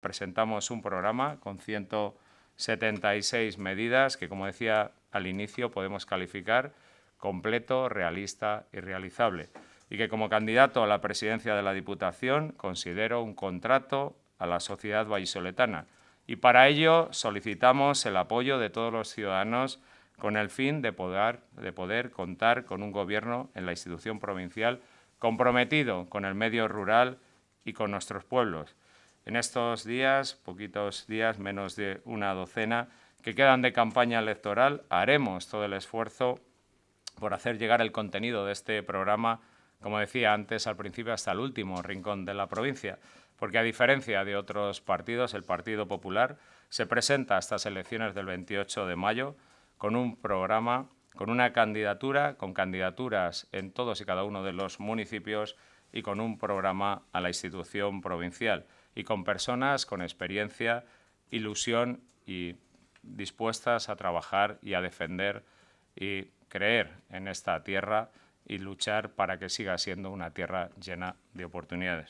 presentamos un programa con 176 medidas que, como decía al inicio, podemos calificar completo, realista y realizable. Y que como candidato a la presidencia de la Diputación considero un contrato a la sociedad vallisoletana. Y para ello solicitamos el apoyo de todos los ciudadanos con el fin de poder, de poder contar con un gobierno en la institución provincial comprometido con el medio rural y con nuestros pueblos en estos días, poquitos días, menos de una docena, que quedan de campaña electoral, haremos todo el esfuerzo por hacer llegar el contenido de este programa, como decía antes, al principio hasta el último rincón de la provincia, porque a diferencia de otros partidos, el Partido Popular se presenta a estas elecciones del 28 de mayo con un programa, con una candidatura, con candidaturas en todos y cada uno de los municipios y con un programa a la institución provincial y con personas con experiencia, ilusión y dispuestas a trabajar y a defender y creer en esta tierra y luchar para que siga siendo una tierra llena de oportunidades.